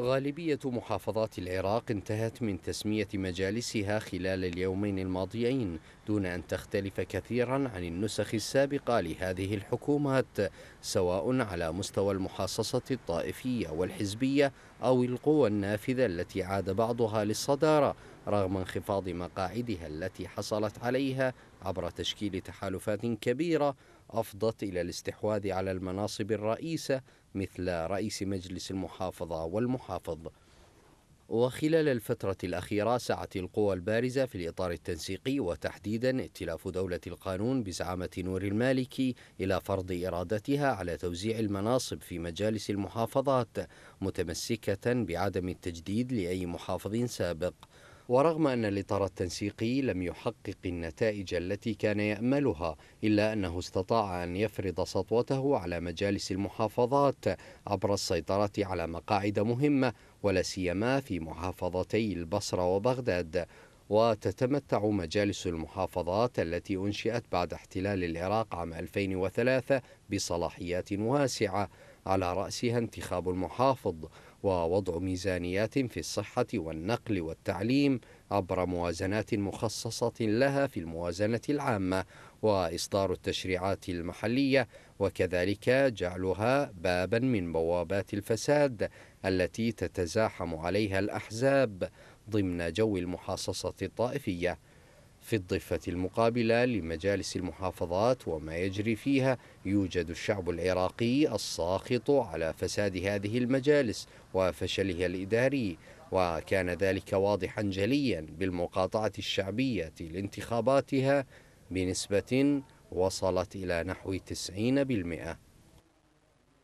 غالبية محافظات العراق انتهت من تسمية مجالسها خلال اليومين الماضيين دون أن تختلف كثيرا عن النسخ السابقة لهذه الحكومات سواء على مستوى المحاصصة الطائفية والحزبية أو القوى النافذة التي عاد بعضها للصدارة رغم انخفاض مقاعدها التي حصلت عليها عبر تشكيل تحالفات كبيرة أفضت إلى الاستحواذ على المناصب الرئيسة مثل رئيس مجلس المحافظة والمحافظ وخلال الفترة الأخيرة سعت القوى البارزة في الإطار التنسيقي وتحديدا ائتلاف دولة القانون بزعامة نور المالكي إلى فرض إرادتها على توزيع المناصب في مجالس المحافظات متمسكة بعدم التجديد لأي محافظ سابق ورغم أن الإطار التنسيقي لم يحقق النتائج التي كان يأملها إلا أنه استطاع أن يفرض سطوته على مجالس المحافظات عبر السيطرة على مقاعد مهمة ولا سيما في محافظتي البصرة وبغداد وتتمتع مجالس المحافظات التي أنشئت بعد احتلال العراق عام 2003 بصلاحيات واسعة على رأسها انتخاب المحافظ ووضع ميزانيات في الصحة والنقل والتعليم عبر موازنات مخصصة لها في الموازنة العامة وإصدار التشريعات المحلية وكذلك جعلها بابا من بوابات الفساد التي تتزاحم عليها الأحزاب ضمن جو المحاصصة الطائفية في الضفة المقابلة لمجالس المحافظات وما يجري فيها يوجد الشعب العراقي الساخط على فساد هذه المجالس وفشلها الإداري وكان ذلك واضحا جليا بالمقاطعة الشعبية لانتخاباتها بنسبة وصلت إلى نحو 90%